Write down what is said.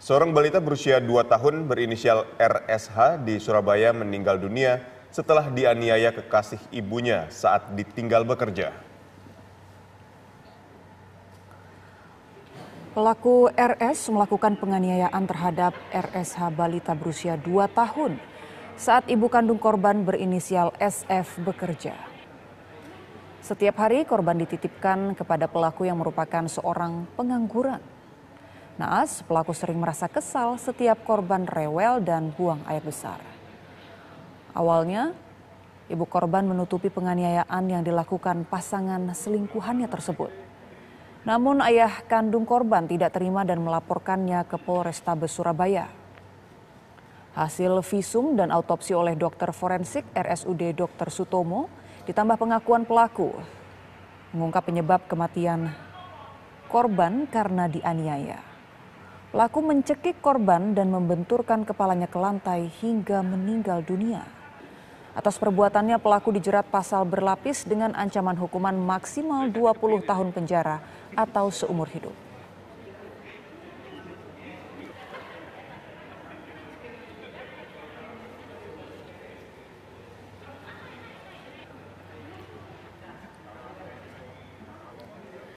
Seorang balita berusia 2 tahun berinisial RSH di Surabaya meninggal dunia setelah dianiaya kekasih ibunya saat ditinggal bekerja. Pelaku RS melakukan penganiayaan terhadap RSH balita berusia 2 tahun saat ibu kandung korban berinisial SF bekerja. Setiap hari korban dititipkan kepada pelaku yang merupakan seorang pengangguran. Naas, pelaku sering merasa kesal setiap korban rewel dan buang air besar. Awalnya, ibu korban menutupi penganiayaan yang dilakukan pasangan selingkuhannya tersebut. Namun ayah kandung korban tidak terima dan melaporkannya ke Polrestabes Surabaya. Hasil visum dan autopsi oleh dokter forensik RSUD Dr. Sutomo ditambah pengakuan pelaku mengungkap penyebab kematian korban karena dianiaya. Pelaku mencekik korban dan membenturkan kepalanya ke lantai hingga meninggal dunia. Atas perbuatannya pelaku dijerat pasal berlapis dengan ancaman hukuman maksimal 20 tahun penjara atau seumur hidup.